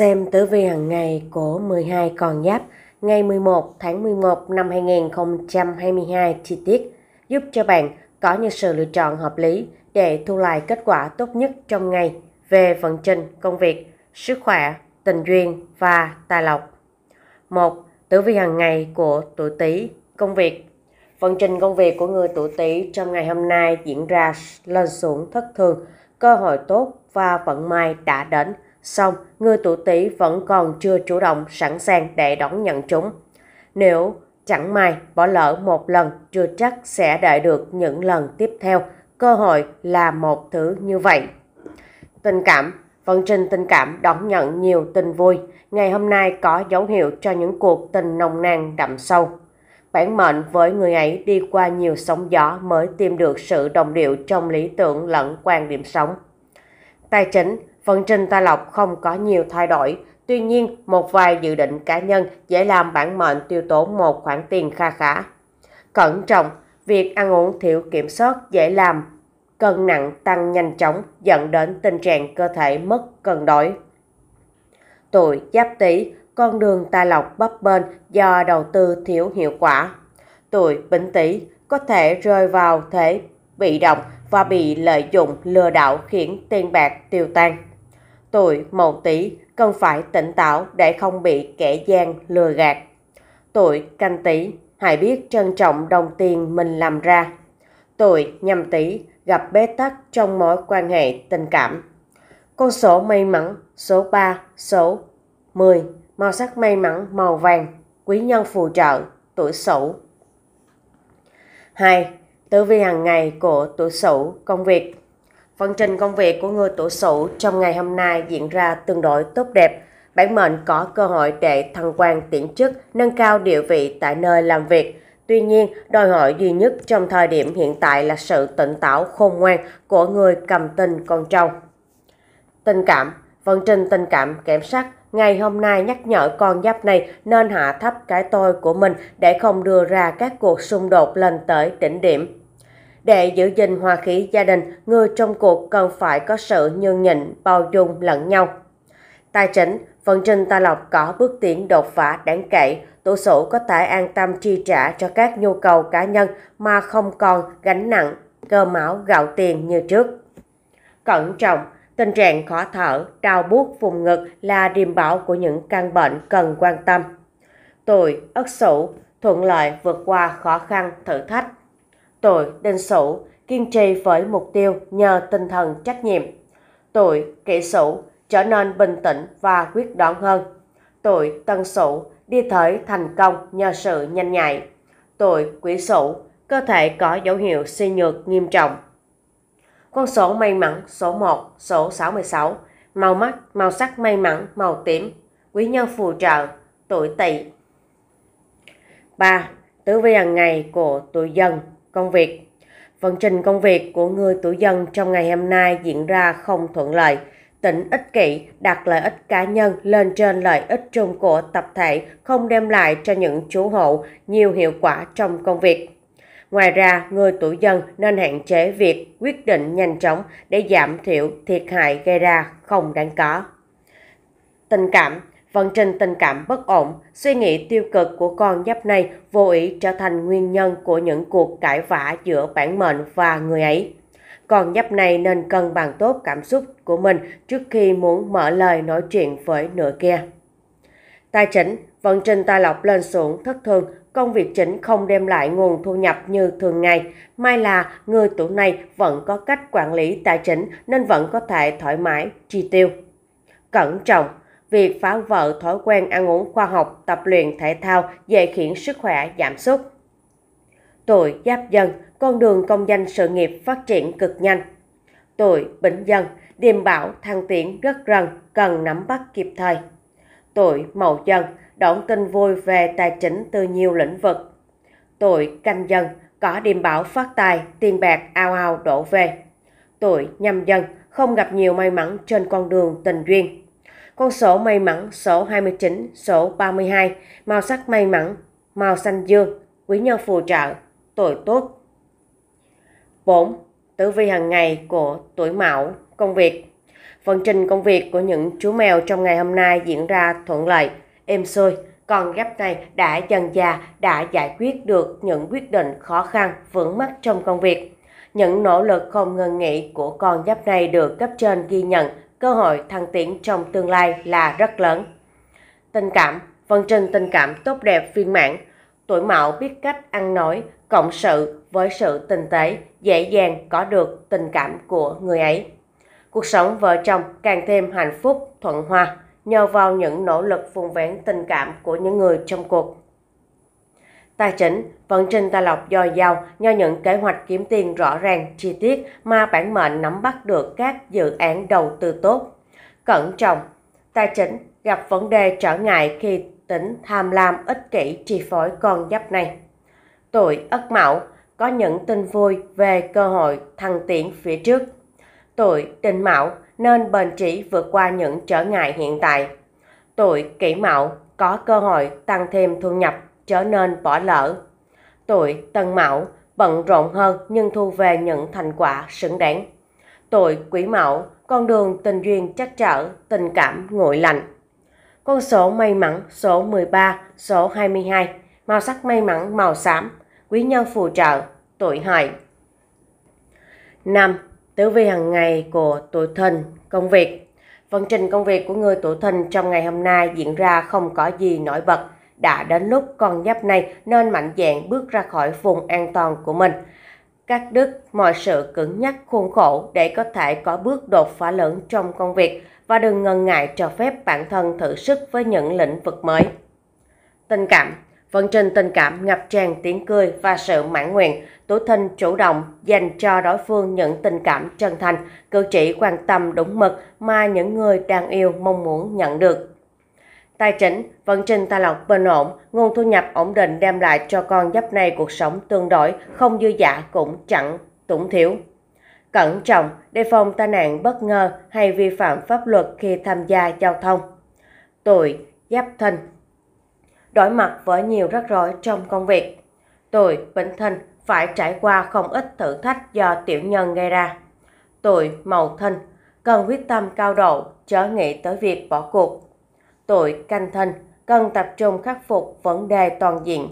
Xem tử vi hàng ngày của 12 con giáp ngày 11 tháng 11 năm 2022 chi tiết giúp cho bạn có những sự lựa chọn hợp lý để thu lại kết quả tốt nhất trong ngày về vận trình, công việc, sức khỏe, tình duyên và tài lộc. 1. Tử vi hàng ngày của tuổi Tý, công việc. Vận trình công việc của người tuổi Tý trong ngày hôm nay diễn ra lên xuống thất thường, cơ hội tốt và vận may đã đến Song, người tuổi Tý vẫn còn chưa chủ động sẵn sàng để đón nhận chúng. Nếu chẳng may bỏ lỡ một lần, chưa chắc sẽ đợi được những lần tiếp theo. Cơ hội là một thứ như vậy. Tình cảm Vận trình tình cảm đón nhận nhiều tình vui. Ngày hôm nay có dấu hiệu cho những cuộc tình nồng nàn đậm sâu. Bản mệnh với người ấy đi qua nhiều sóng gió mới tìm được sự đồng điệu trong lý tưởng lẫn quan điểm sống. Tài chính Vận trình tài lộc không có nhiều thay đổi, tuy nhiên một vài dự định cá nhân dễ làm bản mệnh tiêu tốn một khoản tiền kha khá. Cẩn trọng, việc ăn uống thiếu kiểm soát dễ làm, cân nặng tăng nhanh chóng dẫn đến tình trạng cơ thể mất cân đối. Tuổi Giáp Tý, con đường tài lộc bấp bênh do đầu tư thiếu hiệu quả. Tuổi Bính Tý có thể rơi vào thế bị động và bị lợi dụng lừa đảo khiến tiền bạc tiêu tan. Tuổi mậu tý cần phải tỉnh táo để không bị kẻ gian lừa gạt. Tuổi canh tý hãy biết trân trọng đồng tiền mình làm ra. Tuổi nhâm tý gặp bế tắc trong mối quan hệ tình cảm. Con số may mắn số 3, số 10, màu sắc may mắn màu vàng, quý nhân phù trợ, tuổi Sửu. 2. Tử vi hàng ngày của tuổi Sửu, công việc Phần trình công việc của người tuổi sủ trong ngày hôm nay diễn ra tương đối tốt đẹp. Bản mệnh có cơ hội để thăng quan tiễn chức, nâng cao địa vị tại nơi làm việc. Tuy nhiên, đòi hỏi duy nhất trong thời điểm hiện tại là sự tỉnh táo khôn ngoan của người cầm tình con trâu. Tình cảm Phần trình tình cảm kém sắc ngày hôm nay nhắc nhở con giáp này nên hạ thấp cái tôi của mình để không đưa ra các cuộc xung đột lên tới đỉnh điểm. Để giữ gìn hòa khí gia đình, người trong cuộc cần phải có sự nhường nhịn, bao dung lẫn nhau. Tài chính, vận trình ta lộc có bước tiến đột phá đáng kể, tổ sổ có thể an tâm chi trả cho các nhu cầu cá nhân mà không còn gánh nặng, cơ máu gạo tiền như trước. Cẩn trọng, tình trạng khó thở, đau buốt vùng ngực là điềm báo của những căn bệnh cần quan tâm. Tuổi, ất sủ, thuận lợi vượt qua khó khăn, thử thách tội đinh sửu kiên trì với mục tiêu nhờ tinh thần trách nhiệm. Tuổi kỷ sửu trở nên bình tĩnh và quyết đoán hơn. Tuổi tân sửu đi tới thành công nhờ sự nhanh nhạy. Tuổi quỷ sửu cơ thể có dấu hiệu suy nhược nghiêm trọng. Con số may mắn số 1, số 66, màu mắt, màu sắc may mắn, màu tím, quý nhân phù trợ, tuổi tỵ. 3. tử vi hàng ngày của tuổi dần công việc. Vận trình công việc của người tuổi dần trong ngày hôm nay diễn ra không thuận lợi. Tỉnh ích kỷ đặt lợi ích cá nhân lên trên lợi ích chung của tập thể không đem lại cho những chủ hộ nhiều hiệu quả trong công việc. Ngoài ra, người tuổi dần nên hạn chế việc quyết định nhanh chóng để giảm thiểu thiệt hại gây ra không đáng có. Tình cảm vận trình tình cảm bất ổn, suy nghĩ tiêu cực của con giáp này vô ý trở thành nguyên nhân của những cuộc cãi vã giữa bản mệnh và người ấy. Con giáp này nên cân bằng tốt cảm xúc của mình trước khi muốn mở lời nói chuyện với nửa kia. Tài chính, vận trình tài lộc lên xuống thất thường, công việc chính không đem lại nguồn thu nhập như thường ngày. May là người tuổi này vẫn có cách quản lý tài chính nên vẫn có thể thoải mái chi tiêu. Cẩn trọng, việc phá vỡ thói quen ăn uống khoa học, tập luyện thể thao dễ khiển sức khỏe giảm sút. Tuổi giáp dần, con đường công danh sự nghiệp phát triển cực nhanh. Tuổi bính dần, điềm bảo thăng tiến rất rần, cần nắm bắt kịp thời. Tuổi mậu dần, đón tin vui về tài chính từ nhiều lĩnh vực. Tuổi canh dần, có điềm bảo phát tài, tiền bạc ao ao đổ về. Tuổi nhâm dần, không gặp nhiều may mắn trên con đường tình duyên. Con số may mắn số 29, số 32, màu sắc may mắn, màu xanh dương, quý nhân phù trợ, tuổi tốt. 4. Tử vi hàng ngày của tuổi mão, công việc. Phần trình công việc của những chú mèo trong ngày hôm nay diễn ra thuận lợi, êm xuôi, con giáp này đã dần già đã giải quyết được những quyết định khó khăn vướng mắc trong công việc. Những nỗ lực không ngừng nghỉ của con giáp này được cấp trên ghi nhận cơ hội thăng tiến trong tương lai là rất lớn. Tình cảm, phần trình tình cảm tốt đẹp viên mãn, tuổi mạo biết cách ăn nói, cộng sự với sự tinh tế, dễ dàng có được tình cảm của người ấy. Cuộc sống vợ chồng càng thêm hạnh phúc, thuận hòa nhờ vào những nỗ lực vun vén tình cảm của những người trong cuộc. Tài chính, vận trình tài lộc dồi dào nhờ những kế hoạch kiếm tiền rõ ràng, chi tiết mà bản mệnh nắm bắt được các dự án đầu tư tốt. Cẩn trọng, tài chính gặp vấn đề trở ngại khi tính tham lam ích kỷ chi phối con giáp này. Tuổi Ất Mão có những tin vui về cơ hội thăng tiến phía trước. Tuổi Đinh Mão nên bền trí vượt qua những trở ngại hiện tại. Tuổi Kỷ Mão có cơ hội tăng thêm thu nhập trở nên bỏ lỡ. Tuổi Tân Mão bận rộn hơn nhưng thu về những thành quả xứng đáng. Tuổi Quý Mão, con đường tình duyên chắc trở, tình cảm nguội lạnh. Con số may mắn số 13, số 22, màu sắc may mắn màu xám, quý nhân phù trợ, tuổi hợi. năm Tử vi hàng ngày của tuổi thìn, công việc. Vận trình công việc của người tuổi thìn trong ngày hôm nay diễn ra không có gì nổi bật, đã đến lúc con giáp này nên mạnh dạn bước ra khỏi vùng an toàn của mình. Cắt đứt mọi sự cứng nhắc khuôn khổ để có thể có bước đột phá lớn trong công việc và đừng ngần ngại cho phép bản thân thử sức với những lĩnh vực mới. Tình cảm Vận trình tình cảm ngập tràn tiếng cười và sự mãn nguyện, Tú thân chủ động dành cho đối phương những tình cảm chân thành, cử chỉ quan tâm đúng mực mà những người đang yêu mong muốn nhận được tài chính, vận trình tài lộc bình ổn, nguồn thu nhập ổn định đem lại cho con giáp này cuộc sống tương đối, không dư dả cũng chẳng tủng thiếu. Cẩn trọng, đề phòng tai nạn bất ngờ hay vi phạm pháp luật khi tham gia giao thông. Tuổi Giáp thân Đối mặt với nhiều rắc rối trong công việc. Tuổi Bính thân phải trải qua không ít thử thách do tiểu nhân gây ra. Tuổi Mậu thân cần quyết tâm cao độ, chớ nghĩ tới việc bỏ cuộc tội canh thân cần tập trung khắc phục vấn đề toàn diện.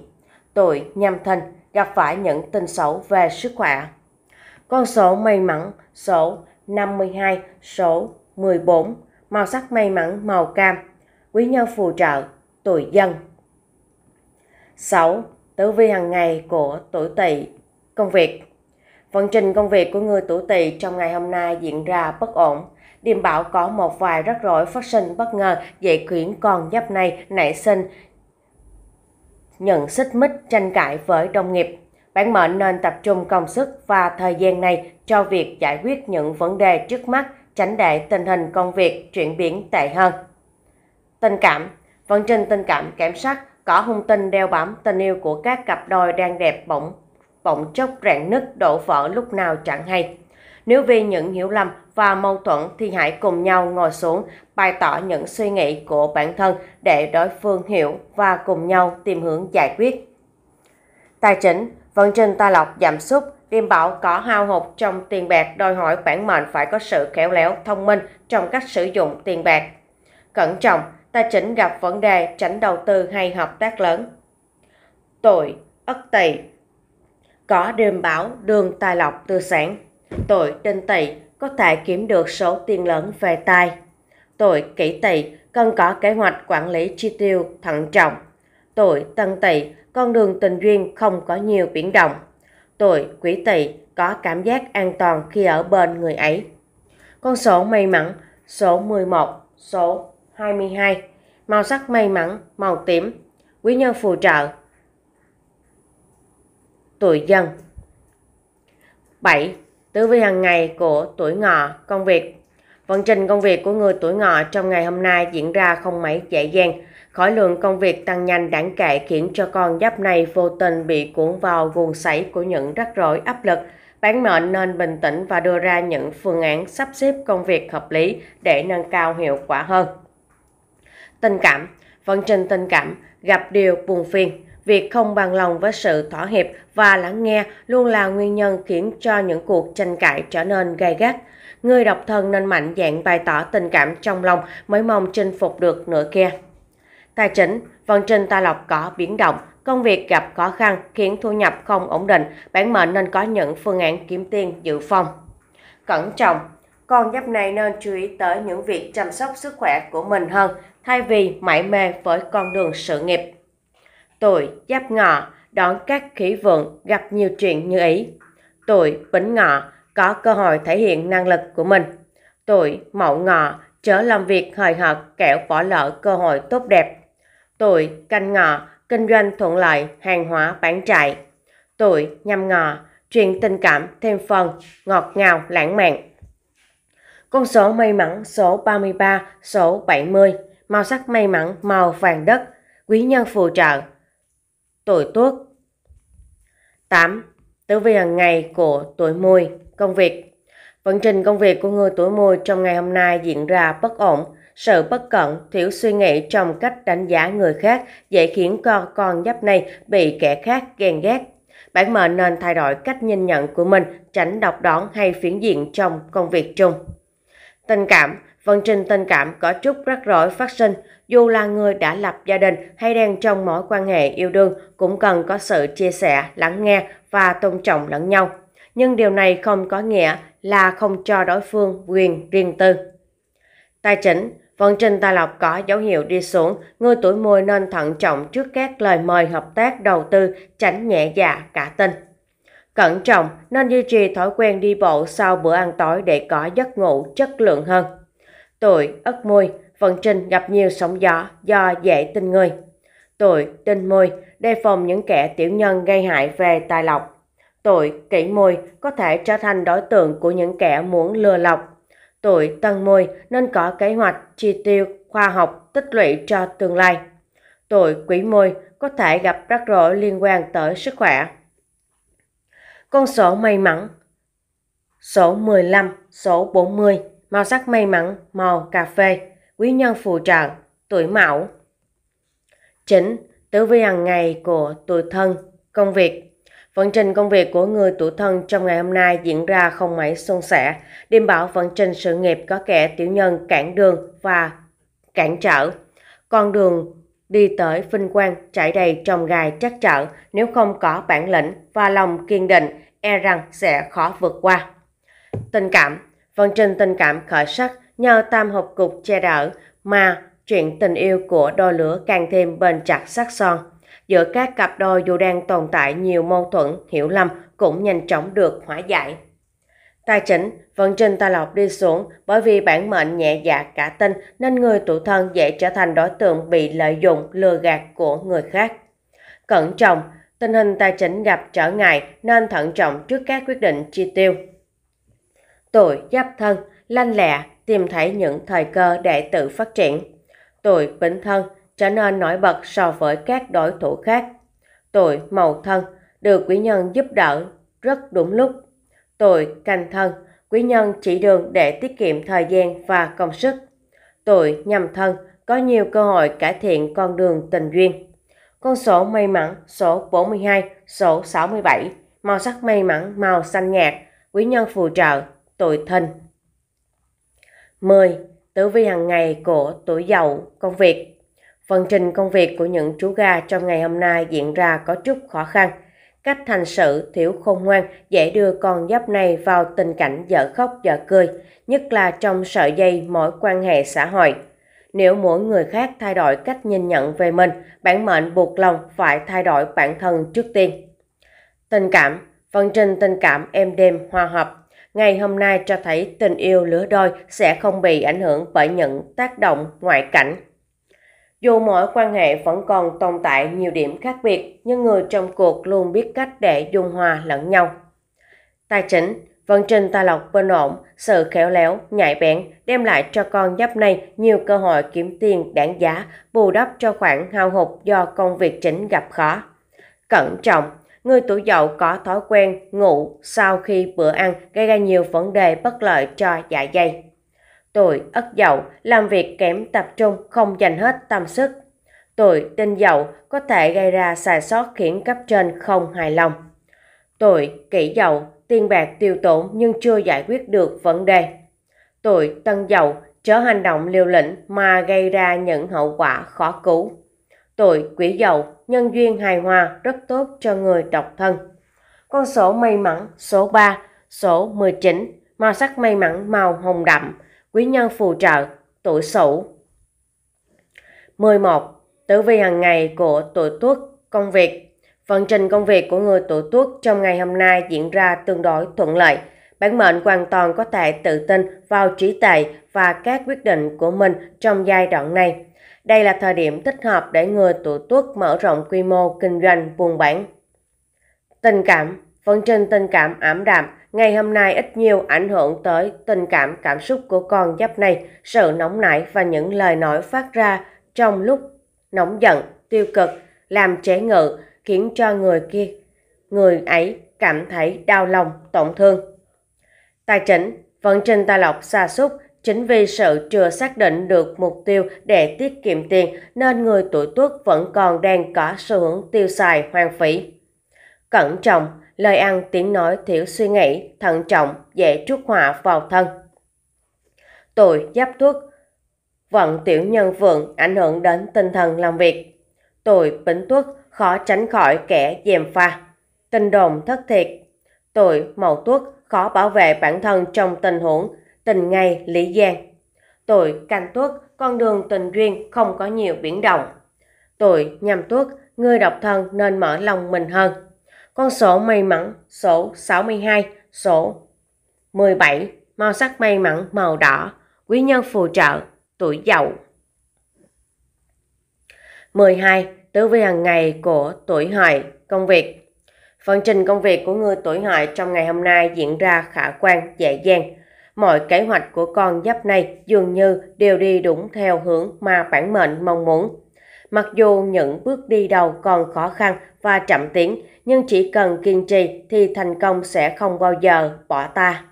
Tuổi nhâm thân gặp phải những tin xấu về sức khỏe. Con số may mắn số 52, số 14, màu sắc may mắn màu cam, quý nhân phù trợ, tuổi dân. 6. Tử vi hàng ngày của tuổi tỵ công việc. Vận trình công việc của người tuổi tỵ trong ngày hôm nay diễn ra bất ổn Điềm Bảo có một vài rắc rối phát sinh bất ngờ, dạy quyển con giáp này nảy sinh nhận xích mích tranh cãi với đồng nghiệp. Bản mệnh nên tập trung công sức và thời gian này cho việc giải quyết những vấn đề trước mắt, tránh để tình hình công việc chuyển biến tệ hơn. Tình cảm Vận trình tình cảm kém sắc, có hung tinh đeo bám tình yêu của các cặp đôi đang đẹp bỗng bỗng chốc rạn nứt đổ vỡ lúc nào chẳng hay. Nếu vì những hiểu lầm và mâu thuẫn thì hãy cùng nhau ngồi xuống bày tỏ những suy nghĩ của bản thân để đối phương hiểu và cùng nhau tìm hướng giải quyết. Tài chính, vận trình tài lộc giảm sút, điềm bảo có hao hụt trong tiền bạc đòi hỏi bản mệnh phải có sự khéo léo, thông minh trong cách sử dụng tiền bạc. Cẩn trọng, tài chính gặp vấn đề tránh đầu tư hay hợp tác lớn. tội ất tỵ, có điềm bảo đường tài lộc tư sản. tội đinh tỵ có thể kiếm được số tiền lớn về tay. Tuổi kỷ tỵ cần có kế hoạch quản lý chi tiêu thận trọng. Tuổi tân tỵ con đường tình duyên không có nhiều biến động. Tuổi quý tỵ có cảm giác an toàn khi ở bên người ấy. Con số may mắn số 11, số 22. Màu sắc may mắn màu tím. Quý nhân phù trợ. Tuổi dân. 7. Tử vi hàng ngày của tuổi ngọ, công việc. Vận trình công việc của người tuổi ngọ trong ngày hôm nay diễn ra không mấy dễ dàng. Khối lượng công việc tăng nhanh đáng kể khiến cho con giáp này vô tình bị cuốn vào guồng sảy của những rắc rối áp lực. Bản mệnh nên bình tĩnh và đưa ra những phương án sắp xếp công việc hợp lý để nâng cao hiệu quả hơn. Tình cảm Vận trình tình cảm gặp điều buồn phiền Việc không bằng lòng với sự thỏa hiệp và lắng nghe luôn là nguyên nhân khiến cho những cuộc tranh cãi trở nên gay gắt. Người độc thân nên mạnh dạng bày tỏ tình cảm trong lòng mới mong chinh phục được nửa kia. Tài chính, vận trình tài lộc có biến động, công việc gặp khó khăn khiến thu nhập không ổn định, bản mệnh nên có những phương án kiếm tiền dự phòng. Cẩn trọng, con giáp này nên chú ý tới những việc chăm sóc sức khỏe của mình hơn thay vì mãi mê với con đường sự nghiệp Tuổi giáp ngọ đón các khí vượng gặp nhiều chuyện như ý. Tuổi bính ngọ có cơ hội thể hiện năng lực của mình. Tuổi mậu ngọ chớ làm việc hời hợt kẻo bỏ lỡ cơ hội tốt đẹp. Tuổi canh ngọ kinh doanh thuận lợi, hàng hóa bán chạy. Tuổi nhâm ngọ chuyện tình cảm thêm phần ngọt ngào lãng mạn. Con số may mắn số 33, số 70, màu sắc may mắn màu vàng đất, quý nhân phù trợ tuổi tuốc. 8. Tử vi hàng ngày của tuổi mùi, công việc. Vận trình công việc của người tuổi mùi trong ngày hôm nay diễn ra bất ổn, sự bất cẩn, thiếu suy nghĩ trong cách đánh giá người khác dễ khiến con con giáp này bị kẻ khác ghen ghét. Bản mệnh nên thay đổi cách nhìn nhận của mình, tránh độc đoán hay phiến diện trong công việc chung. Tình cảm Vận trình tình cảm có chút rắc rối phát sinh, dù là người đã lập gia đình hay đang trong mối quan hệ yêu đương cũng cần có sự chia sẻ, lắng nghe và tôn trọng lẫn nhau. Nhưng điều này không có nghĩa là không cho đối phương quyền riêng tư. Tài chính Vận trình tài lộc có dấu hiệu đi xuống, người tuổi mùi nên thận trọng trước các lời mời hợp tác đầu tư, tránh nhẹ dạ cả tin. Cẩn trọng nên duy trì thói quen đi bộ sau bữa ăn tối để có giấc ngủ chất lượng hơn. Tuổi Ất Mùi, vận trình gặp nhiều sóng gió do dễ tin người. Tuổi tinh Mùi, đề phòng những kẻ tiểu nhân gây hại về tài lộc. Tuổi Kỷ Mùi có thể trở thành đối tượng của những kẻ muốn lừa lọc. Tuổi Tân Mùi nên có kế hoạch chi tiêu khoa học tích lũy cho tương lai. Tuổi Quý Mùi có thể gặp rắc rối liên quan tới sức khỏe. Con số may mắn Số 15, số 40 màu sắc may mắn, màu cà phê, quý nhân phù trợ, tuổi mão. chính tử vi hàng ngày của tuổi thân, công việc. Vận trình công việc của người tuổi thân trong ngày hôm nay diễn ra không mấy suôn sẻ, điềm bảo vận trình sự nghiệp có kẻ tiểu nhân cản đường và cản trở. Con đường đi tới vinh quang trải đầy trồng gai chắc trở nếu không có bản lĩnh và lòng kiên định e rằng sẽ khó vượt qua. Tình cảm Vận trình tình cảm khởi sắc nhờ tam hợp cục che đỡ mà chuyện tình yêu của đôi lửa càng thêm bền chặt sắc son. Giữa các cặp đôi dù đang tồn tại nhiều mâu thuẫn, hiểu lầm cũng nhanh chóng được hóa giải. Tài chính, vận trình tài lộc đi xuống bởi vì bản mệnh nhẹ dạ cả tin nên người tuổi thân dễ trở thành đối tượng bị lợi dụng lừa gạt của người khác. Cẩn trọng, tình hình tài chính gặp trở ngại nên thận trọng trước các quyết định chi tiêu. Tuổi giáp thân, lanh lẹ, tìm thấy những thời cơ để tự phát triển. Tuổi bính thân trở nên nổi bật so với các đối thủ khác. Tuổi mậu thân được quý nhân giúp đỡ rất đúng lúc. Tuổi canh thân, quý nhân chỉ đường để tiết kiệm thời gian và công sức. Tuổi nhâm thân có nhiều cơ hội cải thiện con đường tình duyên. Con số may mắn số 42, số 67, màu sắc may mắn màu xanh nhạt, quý nhân phù trợ tội thân. 10. Tử vi hàng ngày của tuổi dậu công việc Phần trình công việc của những chú gà trong ngày hôm nay diễn ra có chút khó khăn. Cách thành sự thiếu khôn ngoan dễ đưa con giáp này vào tình cảnh dở khóc dở cười, nhất là trong sợi dây mối quan hệ xã hội. Nếu mỗi người khác thay đổi cách nhìn nhận về mình, bản mệnh buộc lòng phải thay đổi bản thân trước tiên. Tình cảm Phần trình tình cảm êm đêm hòa hợp ngày hôm nay cho thấy tình yêu lứa đôi sẽ không bị ảnh hưởng bởi những tác động ngoại cảnh. Dù mỗi quan hệ vẫn còn tồn tại nhiều điểm khác biệt, nhưng người trong cuộc luôn biết cách để dung hòa lẫn nhau. Tài chính, vận trình tài lộc bên ổn, sự khéo léo, nhạy bén đem lại cho con giáp này nhiều cơ hội kiếm tiền đáng giá, bù đắp cho khoản hao hụt do công việc chính gặp khó. Cẩn trọng, Người tuổi dậu có thói quen ngủ sau khi bữa ăn gây ra nhiều vấn đề bất lợi cho dạ dày. Tuổi ất dậu làm việc kém tập trung, không dành hết tâm sức. Tuổi tinh dậu có thể gây ra sai sót khiến cấp trên không hài lòng. Tuổi kỷ dậu tiền bạc tiêu tốn nhưng chưa giải quyết được vấn đề. Tuổi tân dậu chớ hành động liều lĩnh mà gây ra những hậu quả khó cứu. Tuổi quý dậu, nhân duyên hài hòa rất tốt cho người độc thân. Con số may mắn số 3, số 19, màu sắc may mắn màu hồng đậm, quý nhân phù trợ, tuổi sửu. 11. Tử vi hàng ngày của tuổi tuất, công việc. Vận trình công việc của người tuổi tuất trong ngày hôm nay diễn ra tương đối thuận lợi. Bản mệnh hoàn toàn có thể tự tin vào trí tuệ và các quyết định của mình trong giai đoạn này. Đây là thời điểm thích hợp để người tuổi tuất mở rộng quy mô kinh doanh buôn bán. Tình cảm Phần trình tình cảm ảm đạm, ngày hôm nay ít nhiều ảnh hưởng tới tình cảm cảm xúc của con giáp này, sự nóng nảy và những lời nói phát ra trong lúc nóng giận, tiêu cực, làm chế ngự, khiến cho người kia, người ấy cảm thấy đau lòng, tổn thương. Tài chính, vận trình tài lộc xa xúc, Chính vì sự chưa xác định được mục tiêu để tiết kiệm tiền nên người tuổi tuất vẫn còn đang có xu hướng tiêu xài hoang phí. Cẩn trọng, lời ăn tiếng nói thiếu suy nghĩ, thận trọng, dễ chuốc họa vào thân. Tuổi giáp tuất vận tiểu nhân vượng ảnh hưởng đến tinh thần làm việc. Tuổi bính tuất khó tránh khỏi kẻ dèm pha. Tin đồn thất thiệt. Tuổi mậu tuất khó bảo vệ bản thân trong tình huống tình ngày Lý Giang. Tội canh tuất, con đường tình duyên không có nhiều biến động. Tội nhâm tuất, người độc thân nên mở lòng mình hơn. Con số may mắn số 62, số 17, màu sắc may mắn màu đỏ, quý nhân phù trợ, tuổi dậu. 12. Tứ vi hàng ngày của tuổi hợi, công việc. Phần trình công việc của người tuổi hợi trong ngày hôm nay diễn ra khả quan, dễ dàng. Mọi kế hoạch của con giáp này dường như đều đi đúng theo hướng mà bản mệnh mong muốn. Mặc dù những bước đi đầu còn khó khăn và chậm tiến, nhưng chỉ cần kiên trì thì thành công sẽ không bao giờ bỏ ta.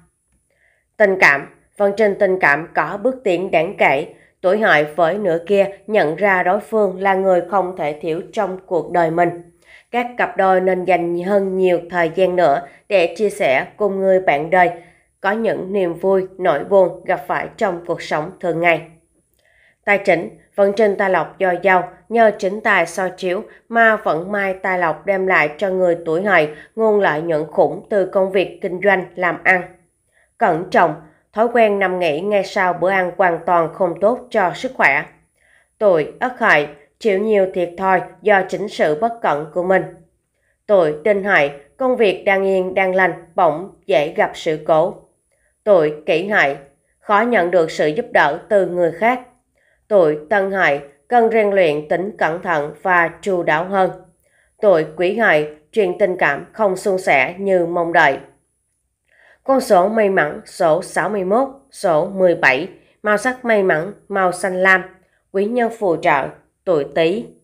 Tình cảm Phần trình tình cảm có bước tiến đáng kể. Tuổi hợi với nửa kia nhận ra đối phương là người không thể thiếu trong cuộc đời mình. Các cặp đôi nên dành hơn nhiều thời gian nữa để chia sẻ cùng người bạn đời có những niềm vui, nỗi buồn gặp phải trong cuộc sống thường ngày. Tài chính vẫn trên tài lộc do giàu nhờ chính tài soi chiếu mà vận may tài lộc đem lại cho người tuổi hợi nguồn lợi nhuận khủng từ công việc kinh doanh làm ăn. Cẩn trọng, thói quen nằm nghỉ ngay sau bữa ăn hoàn toàn không tốt cho sức khỏe. Tuổi ất hại chịu nhiều thiệt thòi do chính sự bất cẩn của mình. Tuổi tinh hại công việc đang yên đang lành bỗng dễ gặp sự cố. Tôi kỷ hại, khó nhận được sự giúp đỡ từ người khác. Tôi tân hại, cần rèn luyện tính cẩn thận và chu đáo hơn. Tôi quý hại, chuyện tình cảm không suôn sẻ như mong đợi. Con số may mắn số 61, số 17, màu sắc may mắn màu xanh lam, quý nhân phù trợ, tuổi Tý.